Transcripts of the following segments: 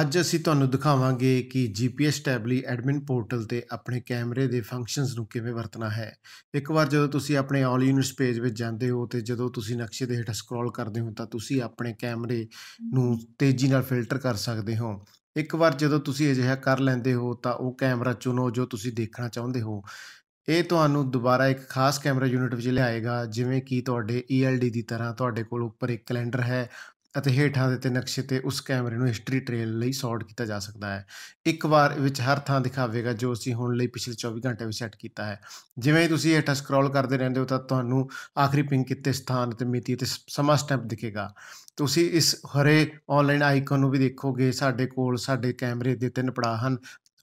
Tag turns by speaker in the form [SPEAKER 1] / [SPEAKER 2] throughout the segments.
[SPEAKER 1] ਅੱਜ ਅਸੀਂ ਤੁਹਾਨੂੰ ਦਿਖਾਵਾਂਗੇ ਕਿ ਜੀਪੀਐਸ ਟੈਬਲੀ ਐਡਮਿਨ ਪੋਰਟਲ ਤੇ ਆਪਣੇ ਕੈਮਰੇ ਦੇ ਫੰਕਸ਼ਨਸ ਨੂੰ ਕਿਵੇਂ ਵਰਤਣਾ ਹੈ ਇੱਕ ਵਾਰ ਜਦੋਂ ਤੁਸੀਂ ਆਪਣੇ ਆਲ ਯੂਨਿਟਸ ਪੇਜ ਵਿੱਚ ਜਾਂਦੇ ਹੋ ਤੇ ਜਦੋਂ ਤੁਸੀਂ ਨਕਸ਼ੇ ਦੇ ਹੇਠਾਂ ਸਕਰੋਲ ਕਰਦੇ ਹੋ ਤਾਂ ਤੁਸੀਂ ਆਪਣੇ ਕੈਮਰੇ ਨੂੰ ਤੇਜ਼ੀ ਨਾਲ ਫਿਲਟਰ ਕਰ ਸਕਦੇ ਹੋ ਇੱਕ ਵਾਰ ਜਦੋਂ ਤੁਸੀਂ ਅਜਿਹਾ ਕਰ ਲੈਂਦੇ ਹੋ ਤਾਂ ਉਹ ਕੈਮਰਾ ਚੁਣੋ ਜੋ ਤੁਸੀਂ ਦੇਖਣਾ ਚਾਹੁੰਦੇ ਹੋ ਇਹ ਤੁਹਾਨੂੰ ਦੁਬਾਰਾ ਇੱਕ ਖਾਸ ਕੈਮਰਾ ਯੂਨਿਟ ਵਿੱਚ ਲਿਆਏਗਾ ਜਿਵੇਂ ਕਿ ਤੁਹਾਡੇ ELD ਦੀ ਤਰ੍ਹਾਂ ਤੁਹਾਡੇ ਕੋਲ ਉੱਪਰ ਇੱਕ ਕੈਲੰਡਰ ਹੈ ਅਤੇ ਹੇਠਾਂ ਦਿੱਤੇ ਨਕਸ਼ੇ ਤੇ ਉਸ ਕੈਮਰੇ ਨੂੰ ਹਿਸਟਰੀ ਟ੍ਰੇਲ ਲਈ ਸੌਰਟ ਕੀਤਾ ਜਾ ਸਕਦਾ ਹੈ ਇੱਕ ਵਾਰ ਵਿੱਚ ਹਰ ਥਾਂ ਦਿਖਾਵੇਗਾ ਜੋ ਅਸੀਂ ਹੁਣ ਲਈ ਪਿਛਲੇ 24 ਘੰਟੇ ਵਿੱਚ ਸੈੱਟ ਕੀਤਾ ਹੈ ਜਿਵੇਂ ਹੀ ਤੁਸੀਂ ਹੇਠਾਂ ਸਕਰੋਲ ਕਰਦੇ ਰਹਿੰਦੇ ਹੋ ਤਾਂ ਤੁਹਾਨੂੰ ਆਖਰੀ ਪਿੰਗ ਕੀਤੇ ਸਥਾਨ ਅਤੇ ਮਿਤੀ ਅਤੇ ਸਮਾਂ ਸਟੈਂਪ ਦਿਖੇਗਾ ਤੁਸੀਂ ਇਸ ਹਰੇ ਆਨਲਾਈਨ ਆਈਕਨ ਨੂੰ ਵੀ ਦੇਖੋਗੇ ਸਾਡੇ ਕੋਲ ਸਾਡੇ ਕੈਮਰੇ ਦੇ ਤਿੰਨ ਪੜਾਅ ਹਨ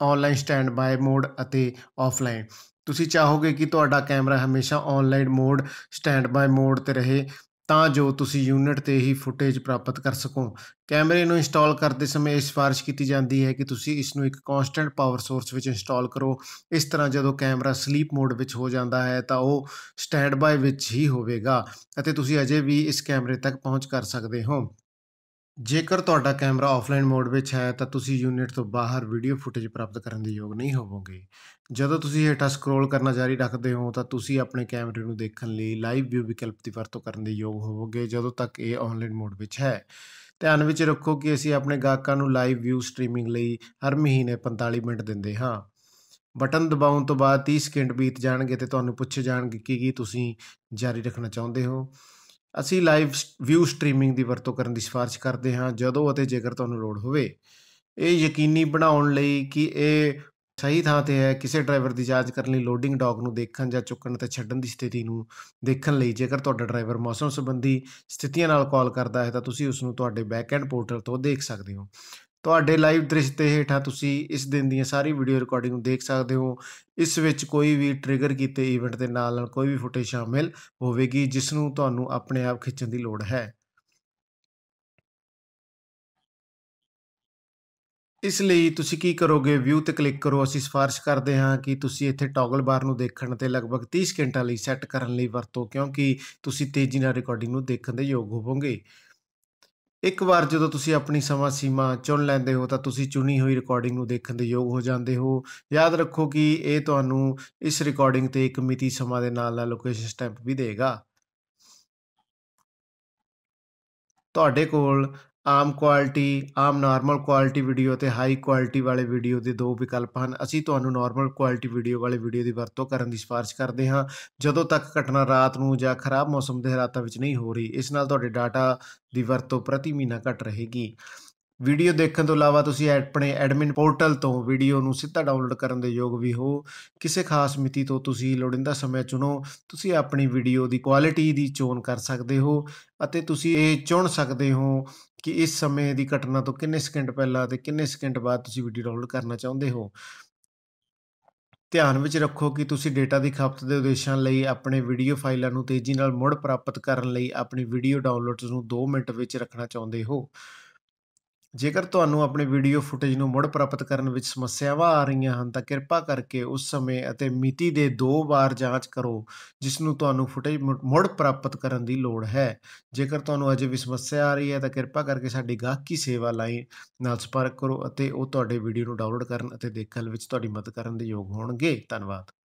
[SPEAKER 1] ਆਨਲਾਈਨ ਸਟੈਂਡ ਬਾਈ ਮੋਡ ਅਤੇ ਆਫਲਾਈਨ ਤੁਸੀਂ ਚਾਹੋਗੇ ਕਿ ਤੁਹਾਡਾ ਕੈਮਰਾ ਹਮੇਸ਼ਾ online mode standby mode ਤੇ ਰਹੇ ਤਾਂ ਜੋ ਤੁਸੀਂ ਯੂਨਿਟ ਤੇ ਹੀ ਫੁਟੇਜ ਪ੍ਰਾਪਤ ਕਰ ਸਕੋ ਕੈਮਰੇ ਨੂੰ ਇੰਸਟਾਲ ਕਰਦੇ ਸਮੇਂ ਇਹ ਸਿਫਾਰਿਸ਼ ਕੀਤੀ ਜਾਂਦੀ ਹੈ ਕਿ ਤੁਸੀਂ ਇਸ ਨੂੰ ਇੱਕ ਕਨਸਟੈਂਟ ਪਾਵਰ ਸੋਰਸ ਵਿੱਚ ਇੰਸਟਾਲ ਕਰੋ ਇਸ ਤਰ੍ਹਾਂ ਜਦੋਂ ਕੈਮਰਾ ਸਲੀਪ ਮੋਡ ਵਿੱਚ ਹੋ ਜਾਂਦਾ ਹੈ ਤਾਂ ਉਹ ਸਟੈਂਡ ਵਿੱਚ ਹੀ ਹੋਵੇਗਾ ਅਤੇ ਤੁਸੀਂ ਅਜੇ ਵੀ ਇਸ ਕੈਮਰੇ ਤੱਕ ਪਹੁੰਚ ਕਰ ਸਕਦੇ ਹੋ ਜੇਕਰ ਤੁਹਾਡਾ ਕੈਮਰਾ ਆਫਲਾਈਨ ਮੋਡ ਵਿੱਚ ਹੈ ਤਾਂ ਤੁਸੀਂ ਯੂਨਿਟ ਤੋਂ ਬਾਹਰ ਵੀਡੀਓ ਫੁਟੇਜ ਪ੍ਰਾਪਤ ਕਰਨ ਦੇ ਯੋਗ ਨਹੀਂ ਹੋਵੋਗੇ ਜਦੋਂ ਤੁਸੀਂ ਹੇਠਾਂ ਸਕਰੋਲ ਕਰਨਾ ਜਾਰੀ ਰੱਖਦੇ ਹੋ ਤਾਂ ਤੁਸੀਂ ਆਪਣੇ ਕੈਮਰੇ ਨੂੰ ਦੇਖਣ ਲਈ ਲਾਈਵ ਵਿਊ ਵਿਕਲਪ ਦੀ ਵਰਤੋਂ ਕਰਨ ਦੇ ਯੋਗ ਹੋਵੋਗੇ ਜਦੋਂ ਤੱਕ ਇਹ ਆਨਲਾਈਨ ਮੋਡ ਵਿੱਚ ਹੈ ਧਿਆਨ ਵਿੱਚ ਰੱਖੋ ਕਿ ਅਸੀਂ ਆਪਣੇ ਗਾਹਕਾਂ ਨੂੰ ਲਾਈਵ ਵਿਊ ਸਟ੍ਰੀਮਿੰਗ ਲਈ ਹਰ ਮਹੀਨੇ 45 ਮਿੰਟ ਦਿੰਦੇ ਹਾਂ ਬਟਨ ਦਬਾਉਣ ਤੋਂ ਬਾਅਦ 30 ਸਕਿੰਟ ਬੀਤ ਜਾਣਗੇ ਤੇ ਤੁਹਾਨੂੰ ਪੁੱਛੇ ਜਾਣਗੇ ਕਿ ਕੀ ਤੁਸੀਂ ਜਾਰੀ ਰੱਖਣਾ ਚਾਹੁੰਦੇ ਹੋ ਅਸੀਂ ਲਾਈਵ ਵਿਊ ਸਟ੍ਰੀਮਿੰਗ ਦੀ ਵਰਤੋਂ ਕਰਨ ਦੀ ਸਿਫਾਰਿਸ਼ ਕਰਦੇ ਹਾਂ ਜਦੋਂ ਅਤੇ ਜੇਕਰ ਤੁਹਾਨੂੰ ਲੋੜ ਹੋਵੇ ਇਹ ਯਕੀਨੀ ਬਣਾਉਣ ਲਈ ਕਿ ਇਹ ਸਹੀ ਥਾਂ ਤੇ ਹੈ ਕਿਸੇ ਡਰਾਈਵਰ ਦੀ ਜਾਂਚ ਕਰਨ ਲਈ ਲੋਡਿੰਗ ਡਾਕ ਨੂੰ ਦੇਖਣ ਜਾਂ ਚੁੱਕਣ ਤੇ ਛੱਡਣ ਦੀ ਸਥਿਤੀ ਨੂੰ ਦੇਖਣ ਲਈ ਜੇਕਰ ਤੁਹਾਡਾ ਡਰਾਈਵਰ ਮੌਸਮ ਸੰਬੰਧੀ ਸਥਿਤੀਆਂ ਨਾਲ ਕਾਲ ਕਰਦਾ ਹੈ ਤਾਂ ਤੁਸੀਂ ਉਸ ਨੂੰ ਤੁਹਾਡੇ ਬੈਕਐਂਡ ਪੋਰਟਲ ਤੋਂ ਦੇਖ ਸਕਦੇ ਹੋ ਤੁਹਾਡੇ ਲਾਈਵ ਦ੍ਰਿਸ਼ ਤੇ ਹੇਠਾਂ ਤੁਸੀਂ ਇਸ ਦਿਨ ਦੀਆਂ ਸਾਰੀ ਵੀਡੀਓ ਰਿਕਾਰਡਿੰਗ ਨੂੰ ਦੇਖ ਸਕਦੇ ਹੋ ਇਸ ਵਿੱਚ ਕੋਈ ਵੀ ਟ੍ਰਿਗਰ ਕੀਤੇ ਇਵੈਂਟ ਦੇ ਨਾਲ ਨਾਲ ਕੋਈ ਵੀ ਫੁਟੇਜ ਸ਼ਾਮਿਲ ਹੋਵੇਗੀ ਜਿਸ ਨੂੰ ਤੁਹਾਨੂੰ ਆਪਣੇ ਆਪ ਖਿੱਚਣ ਦੀ ਲੋੜ ਹੈ ਇਸ ਲਈ ਤੁਸੀਂ ਕੀ ਕਰੋਗੇ ਵਿਊ ਤੇ ਕਲਿੱਕ ਕਰੋ ਅਸੀਂ ਸਿਫਾਰਿਸ਼ ਕਰਦੇ ਹਾਂ ਕਿ ਤੁਸੀਂ ਇੱਥੇ ਟੌਗਲ ਬਾਰ ਨੂੰ ਦੇਖਣ ਤੇ ਲਗਭਗ 30 ਸਕਿੰਟਾਂ ਲਈ ਸੈੱਟ ਕਰਨ ਲਈ ਵਰਤੋ ਕਿਉਂਕਿ ਤੁਸੀਂ ਤੇਜ਼ੀ ਨਾਲ ਰਿਕਾਰਡਿੰਗ ਨੂੰ ਦੇਖਣ ਦੇ ਯੋਗ ਹੋਵੋਗੇ ਇੱਕ ਵਾਰ ਜਦੋਂ ਤੁਸੀਂ ਆਪਣੀ ਸਮਾਂ ਸੀਮਾ ਚੁਣ ਲੈਂਦੇ ਹੋ ਤਾਂ ਤੁਸੀਂ ਚੁਣੀ ਹੋਈ ਰਿਕਾਰਡਿੰਗ ਨੂੰ ਦੇਖਣ ਦੇ ਯੋਗ ਹੋ ਜਾਂਦੇ ਹੋ ਯਾਦ ਰੱਖੋ ਕਿ ਇਹ ਤੁਹਾਨੂੰ ਇਸ ਰਿਕਾਰਡਿੰਗ ਤੇ ਇੱਕ ਮਿਤੀ ਸਮਾਂ ਦੇ ਨਾਲ ਨਾਲ ਲੋਕੇਸ਼ਨ ਸਟੈਂਪ ਵੀ ਦੇਗਾ ਤੁਹਾਡੇ ਕੋਲ ਆਮ ਕੁਆਲਿਟੀ ਆਮ ਨਾਰਮਲ ਕੁਆਲਿਟੀ ਵੀਡੀਓ ਤੇ ਹਾਈ ਕੁਆਲਿਟੀ ਵਾਲੇ ਵੀਡੀਓ ਦੇ ਦੋ ਵਿਕਲਪ ਹਨ ਅਸੀਂ ਤੁਹਾਨੂੰ ਨਾਰਮਲ ਕੁਆਲਿਟੀ ਵੀਡੀਓ ਵਾਲੇ ਵੀਡੀਓ ਦੀ ਵਰਤੋਂ ਕਰਨ ਦੀ ਸਿਫਾਰਿਸ਼ ਕਰਦੇ ਹਾਂ ਜਦੋਂ ਤੱਕ ਘਟਨਾ ਰਾਤ ਨੂੰ ਜਾਂ ਖਰਾਬ ਮੌਸਮ ਦੇ ਹਾਲਾਤਾਂ ਵਿੱਚ ਨਹੀਂ ਹੋ ਰਹੀ ਇਸ ਨਾਲ ਤੁਹਾਡੇ ਡਾਟਾ ਦੀ ਵਰਤੋਂ ਪ੍ਰਤੀ ਮਹੀਨਾ ਘਟ ਰਹੇਗੀ ਵੀਡੀਓ ਦੇਖਣ ਤੋਂ ਇਲਾਵਾ ਤੁਸੀਂ ਆਪਣੇ ਐਡਮਿਨ ਪੋਰਟਲ ਤੋਂ ਵੀਡੀਓ ਨੂੰ ਸਿੱਧਾ ਡਾਊਨਲੋਡ ਕਰਨ ਦੇ ਯੋਗ ਵੀ ਹੋ ਕਿਸੇ ਖਾਸ ਮਿਤੀ ਤੋਂ ਤੁਸੀਂ ਲੋੜਿੰਦਾ ਸਮਾਂ ਚੁਣੋ ਤੁਸੀਂ ਆਪਣੀ ਵੀਡੀਓ ਦੀ ਕੁਆਲਿਟੀ ਦੀ ਚੋਣ ਕਰ ਸਕਦੇ ਹੋ ਅਤੇ ਤੁਸੀਂ ਇਹ ਚੁਣ ਸਕਦੇ ਹੋ ਕਿ ਇਸ ਸਮੇਂ ਦੀ ਘਟਨਾ ਤੋਂ ਕਿੰਨੇ ਸਕਿੰਟ ਪਹਿਲਾਂ ਤੇ ਕਿੰਨੇ ਸਕਿੰਟ ਬਾਅਦ ਤੁਸੀਂ ਵੀਡੀਓ ਡਾਊਨਲੋਡ ਕਰਨਾ ਚਾਹੁੰਦੇ ਹੋ ਧਿਆਨ ਵਿੱਚ ਰੱਖੋ ਕਿ ਤੁਸੀਂ ਡੇਟਾ ਦੀ ਖਪਤ ਦੇ ਉਦੇਸ਼ਾਂ ਲਈ ਆਪਣੇ ਵੀਡੀਓ ਫਾਈਲਾਂ ਨੂੰ ਤੇਜ਼ੀ ਨਾਲ ਮੁੜ ਪ੍ਰਾਪਤ ਕਰਨ ਲਈ ਆਪਣੀ ਵੀਡੀਓ ਡਾਊਨਲੋਡਸ ਨੂੰ 2 ਮਿੰਟ ਵਿੱਚ ਰੱਖਣਾ ਚਾਹੁੰਦੇ ਹੋ ਜੇਕਰ ਤੁਹਾਨੂੰ ਆਪਣੇ ਵੀਡੀਓ ਫੁਟੇਜ ਨੂੰ ਮੁੜ ਪ੍ਰਾਪਤ ਕਰਨ ਵਿੱਚ ਸਮੱਸਿਆਵਾਂ ਆ ਰਹੀਆਂ ਹਨ ਤਾਂ ਕਿਰਪਾ ਕਰਕੇ ਉਸ ਸਮੇਂ ਅਤੇ ਮਿਤੀ ਦੇ ਦੋ ਵਾਰ ਜਾਂਚ ਕਰੋ ਜਿਸ ਨੂੰ ਤੁਹਾਨੂੰ ਫੁਟੇਜ ਮੁੜ ਪ੍ਰਾਪਤ ਕਰਨ ਦੀ ਲੋੜ ਹੈ ਜੇਕਰ ਤੁਹਾਨੂੰ ਅਜੇ ਵੀ ਸਮੱਸਿਆ ਆ ਰਹੀ ਹੈ ਤਾਂ ਕਿਰਪਾ ਕਰਕੇ ਸਾਡੀ ਗਾਹਕੀ ਸੇਵਾ ਲਾਈਨ ਨਾਲ ਸੰਪਰਕ ਕਰੋ ਅਤੇ ਉਹ ਤੁਹਾਡੇ ਵੀਡੀਓ ਨੂੰ ਡਾਊਨਲੋਡ ਕਰਨ ਅਤੇ ਦੇਖਣ ਵਿੱਚ ਤੁਹਾਡੀ ਮਦਦ ਕਰਨ ਦੇ ਯੋਗ ਹੋਣਗੇ ਧੰਨਵਾਦ